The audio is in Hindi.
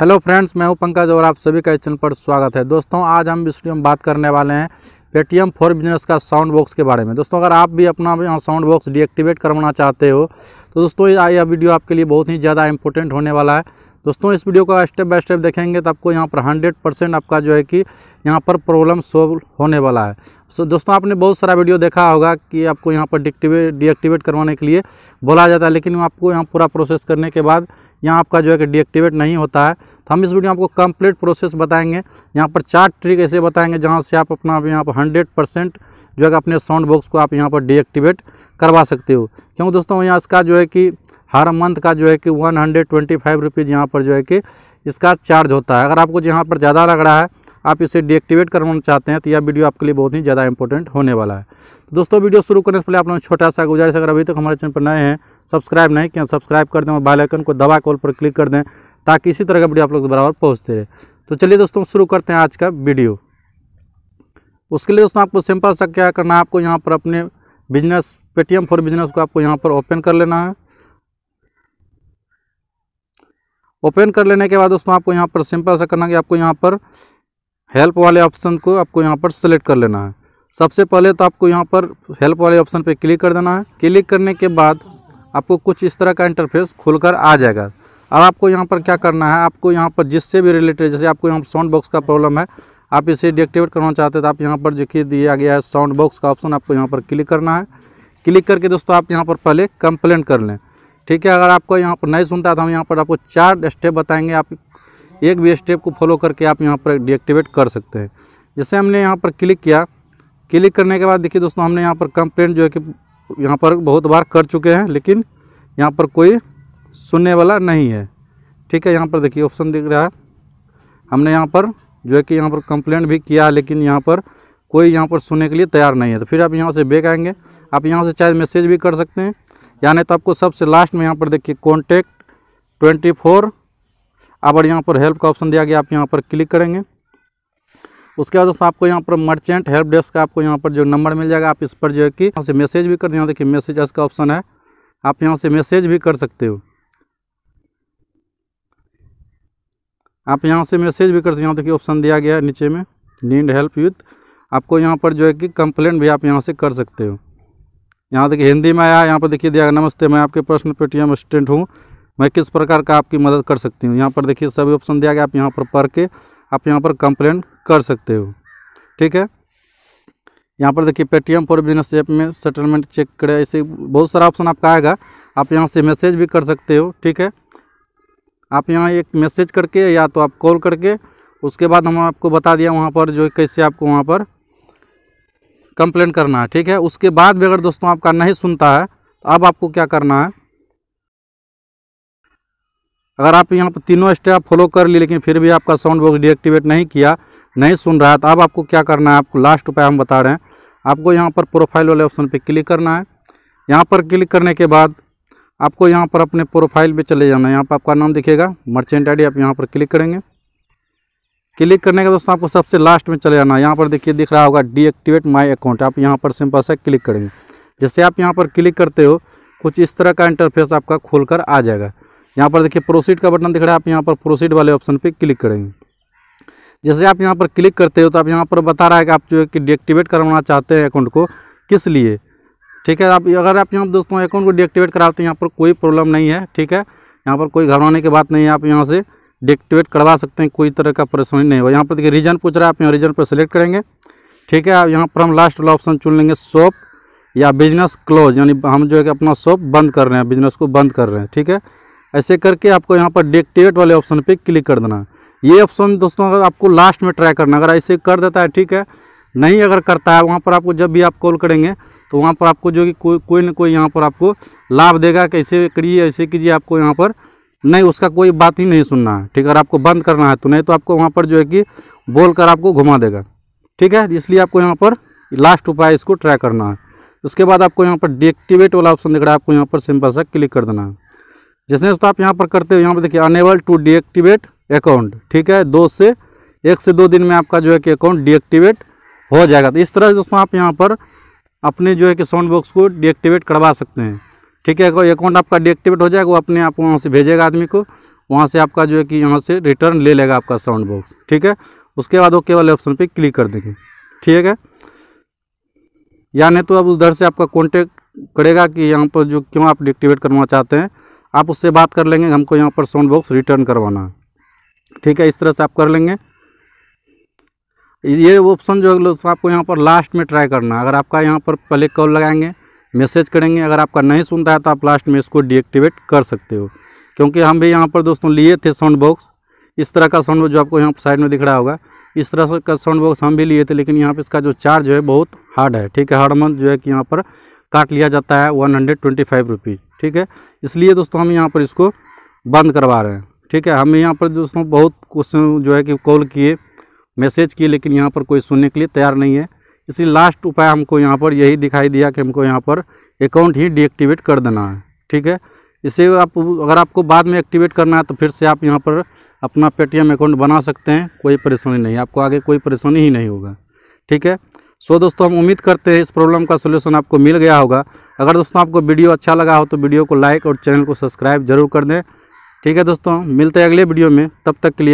हेलो फ्रेंड्स मैं हूं पंकज और आप सभी का इस चैनल पर स्वागत है दोस्तों आज हम वीडियो में बात करने वाले हैं पेटीएम फॉर बिजनेस का साउंड बॉक्स के बारे में दोस्तों अगर आप भी अपना यहाँ साउंड बॉक्स डीएक्टिवेट करवाना चाहते हो तो दोस्तों यह वीडियो आपके लिए बहुत ही ज़्यादा इंपॉर्टेंट होने वाला है दोस्तों इस वीडियो को स्टेप बाय स्टेप देखेंगे तो आपको यहाँ पर हंड्रेड परसेंट आपका जो है कि यहाँ पर प्रॉब्लम सोल्व होने वाला है सो दोस्तों आपने बहुत सारा वीडियो देखा होगा कि आपको यहाँ पर डिक्टिवेट डीएक्टिवेट करवाने के लिए बोला जाता है लेकिन आपको यहाँ पूरा प्रोसेस करने के बाद यहाँ आपका जो है कि डीएक्टिवेट नहीं होता है तो हम इस वीडियो आपको कंप्लीट प्रोसेस बताएँगे यहाँ पर चार ट्रिक ऐसे बताएँगे जहाँ से आप अपना यहाँ पर हंड्रेड परसेंट जो है अपने साउंड बॉक्स को आप यहाँ पर डीएक्टिवेट करवा सकते हो क्योंकि दोस्तों यहाँ इसका जो है कि हर मंथ का जो है कि one hundred twenty five rupees यहाँ पर जो है कि इसका चार्ज होता है अगर आपको यहाँ पर ज़्यादा लग रहा है आप इसे डीएक्टिवेट करवाना चाहते हैं तो यह वीडियो आपके लिए बहुत ही ज़्यादा इंपॉर्टेंट होने वाला है तो दोस्तों वीडियो शुरू करने से पहले आप लोगों छोटा सा गुजारिश अगर अभी तक हमारे चैनल पर नए हैं सब्सक्राइब नहीं किया सब्सक्राइब कर दें और बेलाइकन को दबा कॉल पर क्लिक कर दें ताकि इसी तरह का वीडियो आप लोग बराबर पहुँचते रहे तो चलिए दोस्तों शुरू करते हैं आज का वीडियो उसके लिए दोस्तों आपको सिंपल सा क्या करना है आपको यहाँ पर अपने बिजनेस पेटीएम फॉर बिजनेस को आपको यहाँ पर ओपन कर लेना है ओपन कर लेने के बाद दोस्तों आपको यहाँ पर सिंपल सा करना कि आपको यहाँ पर हेल्प वाले ऑप्शन को आपको यहाँ पर सेलेक्ट कर लेना है सबसे पहले तो आपको यहाँ पर हेल्प वाले ऑप्शन पर क्लिक कर देना है क्लिक करने के बाद आपको कुछ इस तरह का इंटरफेस खुलकर आ जाएगा अब आपको यहाँ पर क्या करना है आपको यहाँ पर जिससे भी रिलेटेड जैसे आपको यहाँ पर साउंड बॉक्स का प्रॉब्लम है आप इसे डिएक्टिवेट करना चाहते हैं तो आप यहाँ पर देखिए दिया गया है साउंड बॉक्स का ऑप्शन आपको यहाँ पर क्लिक करना है क्लिक करके दोस्तों आप यहाँ पर पहले कंप्लेंट कर लें ठीक है अगर आपको यहाँ पर नहीं सुनता तो हम यहाँ पर आपको चार स्टेप बताएंगे आप एक भी स्टेप को फॉलो करके आप यहाँ पर डिएक्टिवेट कर सकते हैं जैसे हमने यहाँ पर क्लिक किया क्लिक करने के बाद देखिए दोस्तों हमने यहाँ पर कंप्लेंट जो है कि यहाँ पर बहुत बार कर चुके हैं लेकिन यहाँ पर कोई सुनने वाला नहीं है ठीक है यहाँ पर देखिए ऑप्शन दिख रहा है हमने यहाँ पर जो है कि यहाँ पर कंप्लेंट भी किया है लेकिन यहाँ पर कोई यहाँ पर सुनने के लिए तैयार नहीं है तो फिर आप यहाँ से बेक आएंगे आप यहाँ से चाहे मैसेज भी कर सकते हैं यानी तो आपको सबसे लास्ट में यहाँ पर देखिए कॉन्टेक्ट ट्वेंटी फोर और यहाँ पर हेल्प का ऑप्शन दिया गया आप यहाँ पर क्लिक करेंगे उसके बाद दोस्तों आपको यहाँ पर मर्चेंट हेल्प डेस्क का आपको यहाँ पर जो नंबर मिल जाएगा आप इस पर जो है कि यहाँ से मैसेज भी कर यहाँ देखिए मैसेज का ऑप्शन है आप यहाँ से मैसेज भी कर सकते हो आप यहाँ से मैसेज भी कर सकते यहाँ देखिए ऑप्शन दिया गया है नीचे में नीड हेल्प विथ आपको यहाँ पर जो है कि कंप्लेंट भी आप यहाँ से कर सकते हो यहाँ देखिए हिंदी में आया यहाँ पर देखिए दिया नमस्ते मैं आपके पर्सनल पेटीएम असिस्टेंट हूँ मैं किस प्रकार का आपकी मदद कर सकती हूँ यहाँ पर देखिए सभी ऑप्शन दिया गया आप यहाँ पर पढ़ के आप यहाँ पर कंप्लेंट कर सकते हो ठीक है यहाँ पर देखिए पेटीएम फॉर बिजनेस ऐप में सेटलमेंट चेक करें ऐसे बहुत सारा ऑप्शन आपका आएगा आप यहाँ से मैसेज भी कर सकते हो ठीक है आप यहाँ एक मैसेज करके या तो आप कॉल करके उसके बाद हम आपको बता दिया वहाँ पर जो कैसे आपको वहाँ पर कंप्लेंट करना है ठीक है उसके बाद भी अगर दोस्तों आपका नहीं सुनता है तो अब आपको क्या करना है अगर आप यहाँ पर तीनों स्टेप फॉलो कर लिए लेकिन फिर भी आपका साउंड बॉक्स डीएक्टिवेट नहीं किया नहीं सुन रहा है तो अब आपको क्या करना है आपको लास्ट उपाय हम बता रहे हैं आपको यहाँ पर प्रोफाइल वाले ऑप्शन पर क्लिक करना है यहाँ पर क्लिक करने के बाद आपको यहाँ पर अपने प्रोफाइल पर चले जाना है यहाँ पर आपका नाम दिखेगा मर्चेंट आई आप यहाँ पर क्लिक करेंगे क्लिक करने का दोस्तों आपको सबसे लास्ट में चले जाना है यहाँ पर देखिए दिख रहा होगा डीएक्टिवेट माई अकाउंट आप यहाँ पर सिंपल से क्लिक करेंगे जैसे आप यहाँ पर क्लिक करते हो कुछ इस तरह का इंटरफेस आपका खोल कर आ जाएगा यहाँ पर देखिए प्रोसीड का बटन दिख रहा है आप यहाँ पर प्रोसीड वाले ऑप्शन पर क्लिक करेंगे जैसे आप यहाँ पर क्लिक करते हो तो आप यहाँ पर बता रहा है कि आप जो है कि डीएक्टिवेट करवाना चाहते हैं अकाउंट को किस लिए ठीक है आप अगर आप यहाँ दोस्तों अकाउंट को डीएक्टिवेट कराते हैं तो यहाँ पर कोई प्रॉब्लम नहीं है ठीक है यहाँ पर कोई घबराने की बात नहीं है आप यहाँ से डिक्टिवेट करवा सकते हैं कोई तरह का परेशानी नहीं होगा यहाँ पर देखिए रीजन पूछ रहा है आप यहाँ रीजन पर सेलेक्ट करेंगे ठीक है यहाँ पर हम लास्ट वाला ऑप्शन चुन लेंगे शॉप या बिजनेस क्लोज यानी हम जो है कि अपना शॉप बंद कर रहे हैं बिजनेस को बंद कर रहे हैं ठीक है ऐसे करके आपको यहाँ पर डिक्टिवेट वाले ऑप्शन पर क्लिक कर देना है ये ऑप्शन दोस्तों अगर आपको लास्ट में ट्राई करना अगर ऐसे कर देता है ठीक है नहीं अगर करता है वहाँ पर आपको जब भी आप कॉल करेंगे तो वहाँ पर आपको जो कि कोई कोई ना कोई यहाँ पर आपको लाभ देगा कैसे करिए ऐसे कीजिए आपको यहाँ पर नहीं उसका कोई बात ही नहीं सुनना है ठीक है आपको बंद करना है तो नहीं तो आपको वहाँ पर जो है कि बोल कर आपको घुमा देगा ठीक है इसलिए आपको यहाँ पर लास्ट उपाय इसको ट्राई करना है उसके बाद आपको यहाँ पर डीएक्टिवेट वाला ऑप्शन दिख रहा है आपको यहाँ पर सिंपल सा क्लिक कर देना है जैसे तो आप यहाँ पर करते हो यहाँ पर देखिए अनेबल टू डीएक्टिवेट अकाउंट ठीक है दो से एक से दो दिन में आपका जो है कि अकाउंट डीएक्टिवेट हो जाएगा तो इस तरह से दोस्तों आप यहाँ पर अपने जो है कि साउंड बॉक्स को डीएक्टिवेट करवा सकते हैं ठीक है अगर अकाउंट आपका डीएक्टिवेट हो जाएगा वो अपने आप वहाँ से भेजेगा आदमी को वहाँ से आपका जो है कि यहाँ से रिटर्न ले लेगा आपका साउंड बॉक्स ठीक है उसके बाद ओके वाले ऑप्शन पर क्लिक कर देंगे ठीक है या नहीं तो अब उधर से आपका कॉन्टेक्ट करेगा कि यहाँ पर जो क्यों आप डिक्टिवेट करना चाहते हैं आप उससे बात कर लेंगे हमको यहाँ पर साउंड बॉक्स रिटर्न करवाना है ठीक है इस तरह से आप कर लेंगे ये ऑप्शन जो है आपको यहाँ पर लास्ट में ट्राई करना है अगर आपका यहाँ पर पहले कॉल लगाएंगे मैसेज करेंगे अगर आपका नहीं सुनता है तो आप लास्ट में इसको डीएक्टिवेट कर सकते हो क्योंकि हम भी यहाँ पर दोस्तों लिए थे साउंड बॉक्स इस तरह का साउंड बॉक्स जो आपको यहाँ साइड में दिख रहा होगा इस तरह का साउंड बॉक्स हम भी लिए थे लेकिन यहाँ पर इसका जो चार्ज है बहुत हार्ड है ठीक है हर मंथ जो है कि यहाँ पर काट लिया जाता है one hundred twenty five rupees ठीक है इसलिए दोस्तों हम यहाँ पर इसको बंद करवा रहे हैं ठीक है हमें यहाँ पर दोस्तों बहुत क्वेश्चन जो है कि कॉल किए मैसेज किए लेकिन यहाँ पर कोई सुनने के लिए तैयार नहीं है इसी लास्ट उपाय हमको यहाँ पर यही दिखाई दिया कि हमको यहाँ पर अकाउंट ही डीएक्टिवेट कर देना है ठीक है इसे आप अगर आपको बाद में एक्टिवेट करना है तो फिर से आप यहाँ पर अपना पेटीएम अकाउंट बना सकते हैं कोई परेशानी नहीं आपको आगे कोई परेशानी ही नहीं होगा ठीक है सो दोस्तों हम उम्मीद करते हैं इस प्रॉब्लम का सोल्यूशन आपको मिल गया होगा अगर दोस्तों आपको वीडियो अच्छा लगा हो तो वीडियो को लाइक और चैनल को सब्सक्राइब जरूर कर दें ठीक है दोस्तों मिलते हैं अगले वीडियो में तब तक के लिए